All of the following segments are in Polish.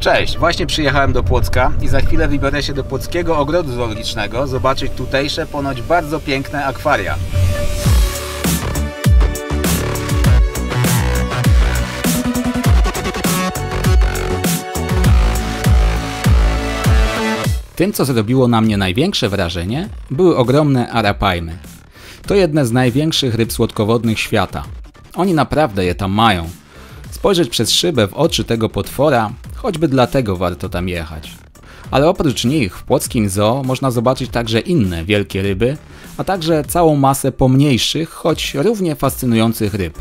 Cześć, właśnie przyjechałem do Płocka i za chwilę wybiorę się do Płockiego Ogrodu Zoologicznego zobaczyć tutejsze, ponoć bardzo piękne akwaria. Tym, co zrobiło na mnie największe wrażenie, były ogromne arapajmy. To jedne z największych ryb słodkowodnych świata. Oni naprawdę je tam mają. Spojrzeć przez szybę w oczy tego potwora Choćby dlatego warto tam jechać. Ale oprócz nich w płockim zoo można zobaczyć także inne wielkie ryby, a także całą masę pomniejszych, choć równie fascynujących ryb.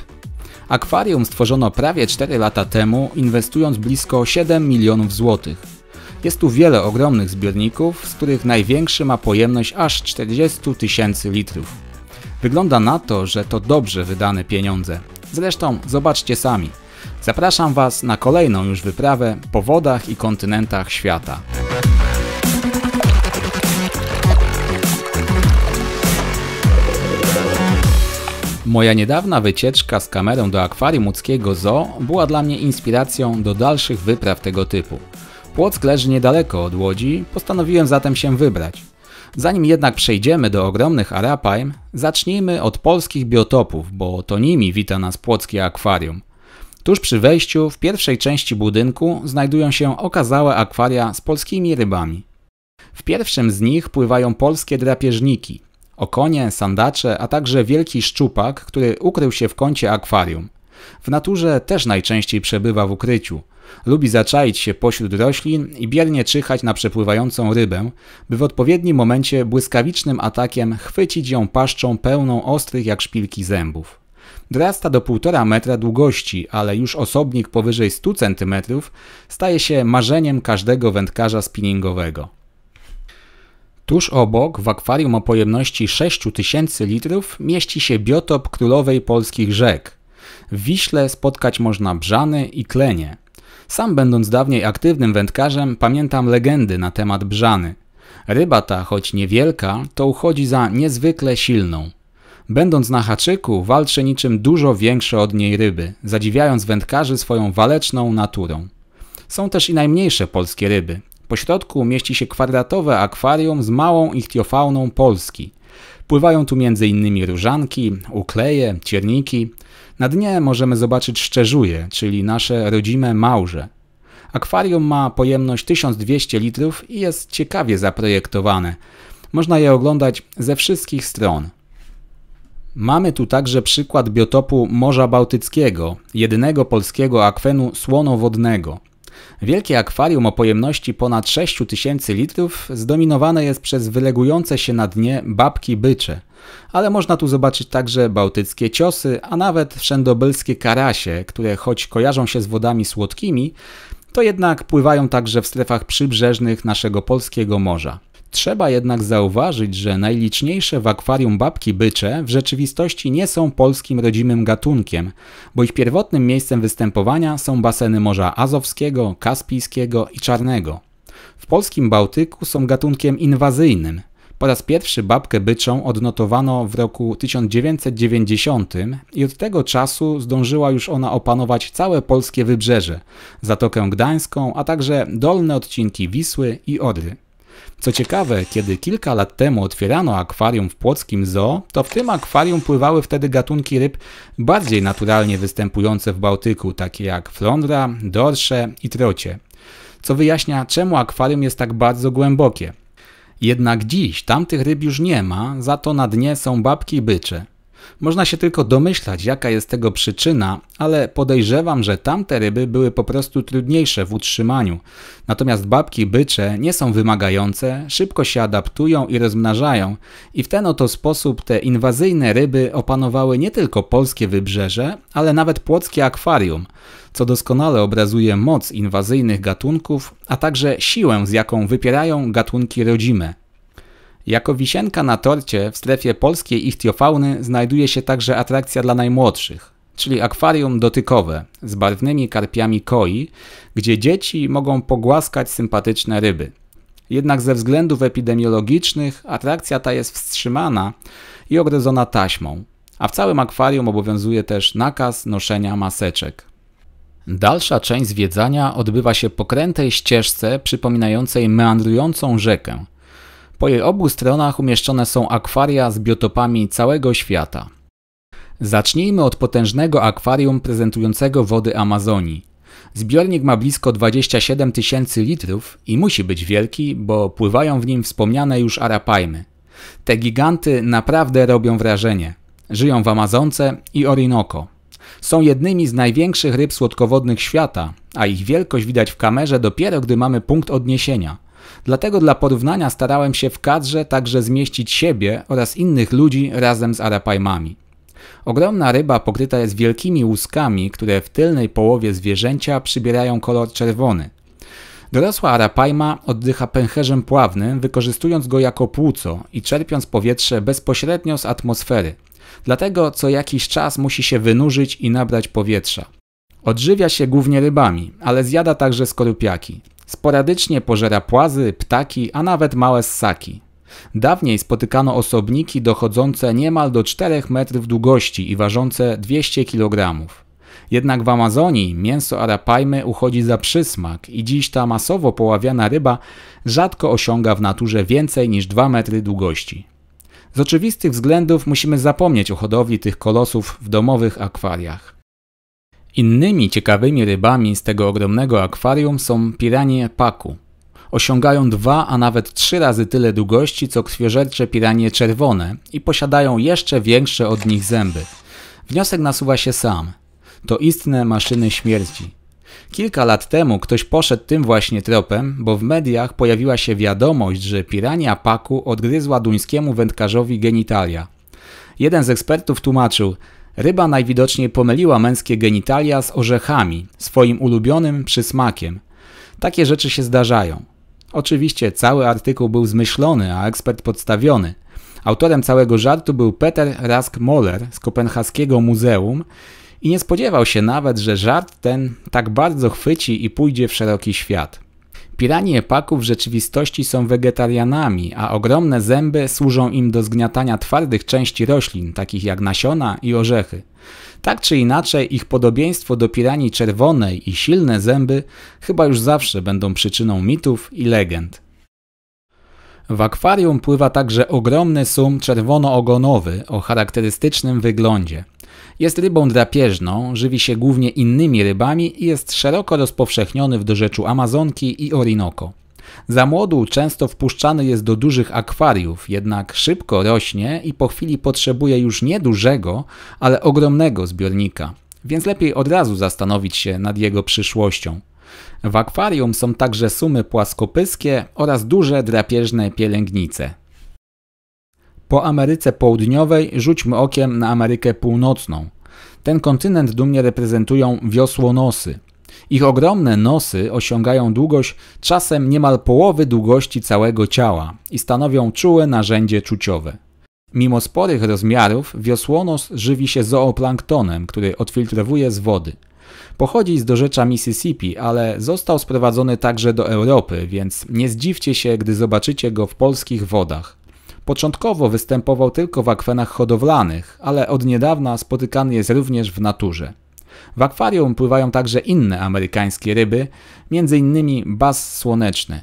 Akwarium stworzono prawie 4 lata temu, inwestując blisko 7 milionów złotych. Jest tu wiele ogromnych zbiorników, z których największy ma pojemność aż 40 tysięcy litrów. Wygląda na to, że to dobrze wydane pieniądze. Zresztą zobaczcie sami. Zapraszam Was na kolejną już wyprawę po wodach i kontynentach świata. Moja niedawna wycieczka z kamerą do akwarium łódzkiego zoo była dla mnie inspiracją do dalszych wypraw tego typu. Płock leży niedaleko od Łodzi, postanowiłem zatem się wybrać. Zanim jednak przejdziemy do ogromnych Arapaim, zacznijmy od polskich biotopów, bo to nimi wita nas Płockie Akwarium. Tuż przy wejściu, w pierwszej części budynku, znajdują się okazałe akwaria z polskimi rybami. W pierwszym z nich pływają polskie drapieżniki, okonie, sandacze, a także wielki szczupak, który ukrył się w kącie akwarium. W naturze też najczęściej przebywa w ukryciu. Lubi zaczaić się pośród roślin i biernie czyhać na przepływającą rybę, by w odpowiednim momencie błyskawicznym atakiem chwycić ją paszczą pełną ostrych jak szpilki zębów. Drasta do 1,5 metra długości, ale już osobnik powyżej 100 cm staje się marzeniem każdego wędkarza spinningowego. Tuż obok, w akwarium o pojemności 6000 litrów, mieści się biotop królowej polskich rzek. W Wiśle spotkać można brzany i klenie. Sam będąc dawniej aktywnym wędkarzem, pamiętam legendy na temat brzany. Ryba ta, choć niewielka, to uchodzi za niezwykle silną. Będąc na haczyku, walczy niczym dużo większe od niej ryby, zadziwiając wędkarzy swoją waleczną naturą. Są też i najmniejsze polskie ryby. Po środku mieści się kwadratowe akwarium z małą ichtiofauną Polski. Pływają tu m.in. różanki, ukleje, cierniki. Na dnie możemy zobaczyć szczerzuje, czyli nasze rodzime małże. Akwarium ma pojemność 1200 litrów i jest ciekawie zaprojektowane. Można je oglądać ze wszystkich stron – Mamy tu także przykład biotopu Morza Bałtyckiego, jedynego polskiego akwenu słonowodnego. Wielkie akwarium o pojemności ponad 6000 litrów zdominowane jest przez wylegujące się na dnie babki bycze, ale można tu zobaczyć także bałtyckie ciosy, a nawet wszędobylskie karasie, które choć kojarzą się z wodami słodkimi, to jednak pływają także w strefach przybrzeżnych naszego polskiego morza. Trzeba jednak zauważyć, że najliczniejsze w akwarium babki bycze w rzeczywistości nie są polskim rodzimym gatunkiem, bo ich pierwotnym miejscem występowania są baseny Morza Azowskiego, Kaspijskiego i Czarnego. W polskim Bałtyku są gatunkiem inwazyjnym. Po raz pierwszy babkę byczą odnotowano w roku 1990 i od tego czasu zdążyła już ona opanować całe polskie wybrzeże, Zatokę Gdańską, a także dolne odcinki Wisły i Odry. Co ciekawe, kiedy kilka lat temu otwierano akwarium w płockim zoo, to w tym akwarium pływały wtedy gatunki ryb bardziej naturalnie występujące w Bałtyku, takie jak flądra, dorsze i trocie. Co wyjaśnia, czemu akwarium jest tak bardzo głębokie. Jednak dziś tamtych ryb już nie ma, za to na dnie są babki bycze. Można się tylko domyślać, jaka jest tego przyczyna, ale podejrzewam, że tamte ryby były po prostu trudniejsze w utrzymaniu. Natomiast babki bycze nie są wymagające, szybko się adaptują i rozmnażają. I w ten oto sposób te inwazyjne ryby opanowały nie tylko polskie wybrzeże, ale nawet płockie akwarium, co doskonale obrazuje moc inwazyjnych gatunków, a także siłę, z jaką wypierają gatunki rodzime. Jako wisienka na torcie w strefie polskiej ichtiofauny znajduje się także atrakcja dla najmłodszych, czyli akwarium dotykowe z barwnymi karpiami koi, gdzie dzieci mogą pogłaskać sympatyczne ryby. Jednak ze względów epidemiologicznych atrakcja ta jest wstrzymana i ogrodzona taśmą, a w całym akwarium obowiązuje też nakaz noszenia maseczek. Dalsza część zwiedzania odbywa się po krętej ścieżce przypominającej meandrującą rzekę – po jej obu stronach umieszczone są akwaria z biotopami całego świata. Zacznijmy od potężnego akwarium prezentującego wody Amazonii. Zbiornik ma blisko 27 tysięcy litrów i musi być wielki, bo pływają w nim wspomniane już arapajmy. Te giganty naprawdę robią wrażenie. Żyją w Amazonce i Orinoco. Są jednymi z największych ryb słodkowodnych świata, a ich wielkość widać w kamerze dopiero gdy mamy punkt odniesienia – Dlatego dla porównania starałem się w kadrze także zmieścić siebie oraz innych ludzi razem z Arapajmami. Ogromna ryba pokryta jest wielkimi łuskami, które w tylnej połowie zwierzęcia przybierają kolor czerwony. Dorosła arapajma oddycha pęcherzem pławnym, wykorzystując go jako płuco i czerpiąc powietrze bezpośrednio z atmosfery. Dlatego co jakiś czas musi się wynurzyć i nabrać powietrza. Odżywia się głównie rybami, ale zjada także skorupiaki. Sporadycznie pożera płazy, ptaki, a nawet małe ssaki. Dawniej spotykano osobniki dochodzące niemal do 4 metrów długości i ważące 200 kg. Jednak w Amazonii mięso arapajmy uchodzi za przysmak i dziś ta masowo poławiana ryba rzadko osiąga w naturze więcej niż 2 metry długości. Z oczywistych względów musimy zapomnieć o hodowli tych kolosów w domowych akwariach. Innymi ciekawymi rybami z tego ogromnego akwarium są piranie paku. Osiągają dwa, a nawet trzy razy tyle długości co krwiożercze piranie czerwone i posiadają jeszcze większe od nich zęby. Wniosek nasuwa się sam. To istne maszyny śmierci. Kilka lat temu ktoś poszedł tym właśnie tropem, bo w mediach pojawiła się wiadomość, że pirania paku odgryzła duńskiemu wędkarzowi genitalia. Jeden z ekspertów tłumaczył – Ryba najwidoczniej pomyliła męskie genitalia z orzechami, swoim ulubionym przysmakiem. Takie rzeczy się zdarzają. Oczywiście cały artykuł był zmyślony, a ekspert podstawiony. Autorem całego żartu był Peter Rask-Moller z Kopenhaskiego Muzeum i nie spodziewał się nawet, że żart ten tak bardzo chwyci i pójdzie w szeroki świat. Piranie paków w rzeczywistości są wegetarianami, a ogromne zęby służą im do zgniatania twardych części roślin, takich jak nasiona i orzechy. Tak czy inaczej, ich podobieństwo do piranii czerwonej i silne zęby chyba już zawsze będą przyczyną mitów i legend. W akwarium pływa także ogromny sum czerwonoogonowy o charakterystycznym wyglądzie. Jest rybą drapieżną, żywi się głównie innymi rybami i jest szeroko rozpowszechniony w dorzeczu Amazonki i Orinoco. Za młodu często wpuszczany jest do dużych akwariów, jednak szybko rośnie i po chwili potrzebuje już nie dużego, ale ogromnego zbiornika, więc lepiej od razu zastanowić się nad jego przyszłością. W akwarium są także sumy płaskopyskie oraz duże drapieżne pielęgnice. Po Ameryce Południowej rzućmy okiem na Amerykę Północną. Ten kontynent dumnie reprezentują wiosłonosy. Ich ogromne nosy osiągają długość czasem niemal połowy długości całego ciała i stanowią czułe narzędzie czuciowe. Mimo sporych rozmiarów, wiosłonos żywi się zooplanktonem, który odfiltrowuje z wody. Pochodzi z dorzecza Mississippi, ale został sprowadzony także do Europy, więc nie zdziwcie się, gdy zobaczycie go w polskich wodach. Początkowo występował tylko w akwenach hodowlanych, ale od niedawna spotykany jest również w naturze. W akwarium pływają także inne amerykańskie ryby, m.in. bas słoneczny.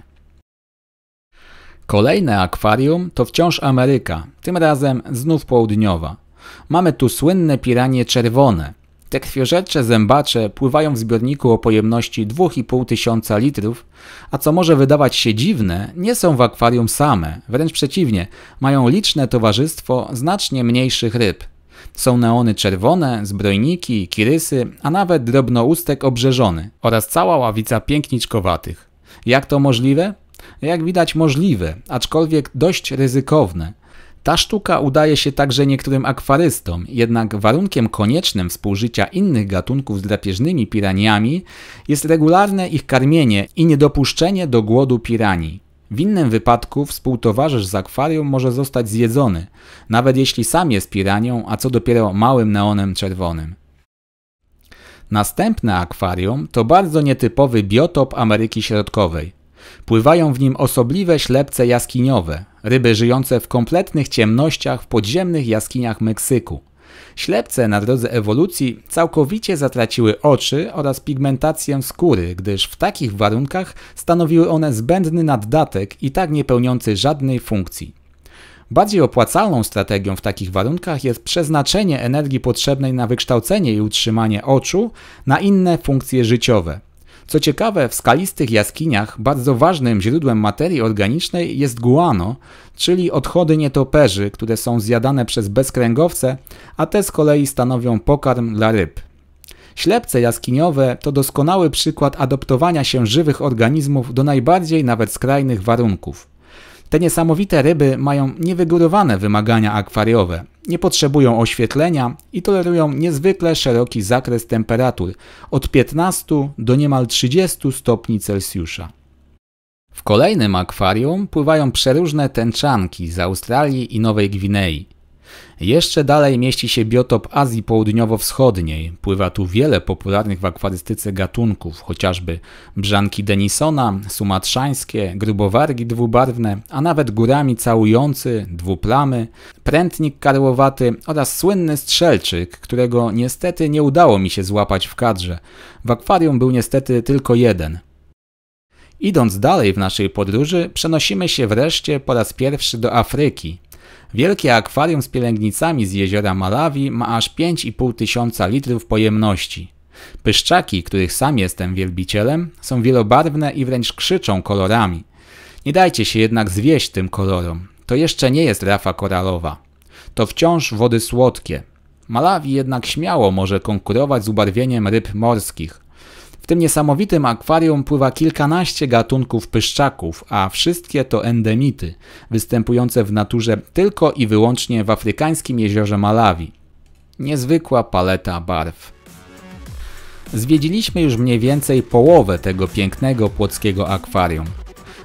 Kolejne akwarium to wciąż Ameryka, tym razem znów południowa. Mamy tu słynne piranie czerwone, te krwiożercze zębacze pływają w zbiorniku o pojemności 2,5 tysiąca litrów, a co może wydawać się dziwne, nie są w akwarium same, wręcz przeciwnie, mają liczne towarzystwo znacznie mniejszych ryb. Są neony czerwone, zbrojniki, kirysy, a nawet drobnoustek obrzeżony oraz cała ławica piękniczkowatych. Jak to możliwe? Jak widać możliwe, aczkolwiek dość ryzykowne – ta sztuka udaje się także niektórym akwarystom, jednak warunkiem koniecznym współżycia innych gatunków z drapieżnymi piraniami jest regularne ich karmienie i niedopuszczenie do głodu piranii. W innym wypadku współtowarzysz z akwarium może zostać zjedzony, nawet jeśli sam jest piranią, a co dopiero małym neonem czerwonym. Następne akwarium to bardzo nietypowy biotop Ameryki Środkowej. Pływają w nim osobliwe ślepce jaskiniowe, ryby żyjące w kompletnych ciemnościach w podziemnych jaskiniach Meksyku. Ślepce na drodze ewolucji całkowicie zatraciły oczy oraz pigmentację skóry, gdyż w takich warunkach stanowiły one zbędny naddatek i tak nie pełniący żadnej funkcji. Bardziej opłacalną strategią w takich warunkach jest przeznaczenie energii potrzebnej na wykształcenie i utrzymanie oczu na inne funkcje życiowe, co ciekawe, w skalistych jaskiniach bardzo ważnym źródłem materii organicznej jest guano, czyli odchody nietoperzy, które są zjadane przez bezkręgowce, a te z kolei stanowią pokarm dla ryb. Ślepce jaskiniowe to doskonały przykład adoptowania się żywych organizmów do najbardziej nawet skrajnych warunków. Te niesamowite ryby mają niewygórowane wymagania akwariowe, nie potrzebują oświetlenia i tolerują niezwykle szeroki zakres temperatur od 15 do niemal 30 stopni Celsjusza. W kolejnym akwarium pływają przeróżne tęczanki z Australii i Nowej Gwinei. Jeszcze dalej mieści się biotop Azji Południowo-Wschodniej. Pływa tu wiele popularnych w akwarystyce gatunków, chociażby brzanki Denisona, sumatrzańskie, grubowargi dwubarwne, a nawet górami całujący, dwuplamy, prętnik karłowaty oraz słynny strzelczyk, którego niestety nie udało mi się złapać w kadrze. W akwarium był niestety tylko jeden – Idąc dalej w naszej podróży, przenosimy się wreszcie po raz pierwszy do Afryki. Wielkie akwarium z pielęgnicami z jeziora Malawi ma aż 5,5 tysiąca litrów pojemności. Pyszczaki, których sam jestem wielbicielem, są wielobarwne i wręcz krzyczą kolorami. Nie dajcie się jednak zwieść tym kolorom. To jeszcze nie jest rafa koralowa. To wciąż wody słodkie. Malawi jednak śmiało może konkurować z ubarwieniem ryb morskich. W tym niesamowitym akwarium pływa kilkanaście gatunków pyszczaków, a wszystkie to endemity, występujące w naturze tylko i wyłącznie w afrykańskim jeziorze Malawi. Niezwykła paleta barw. Zwiedziliśmy już mniej więcej połowę tego pięknego płockiego akwarium.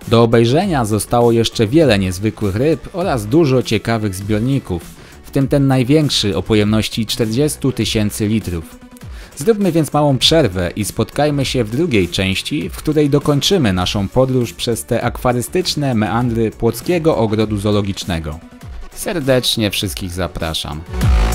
Do obejrzenia zostało jeszcze wiele niezwykłych ryb oraz dużo ciekawych zbiorników, w tym ten największy o pojemności 40 tysięcy litrów. Zróbmy więc małą przerwę i spotkajmy się w drugiej części, w której dokończymy naszą podróż przez te akwarystyczne meandry Płockiego Ogrodu Zoologicznego. Serdecznie wszystkich zapraszam.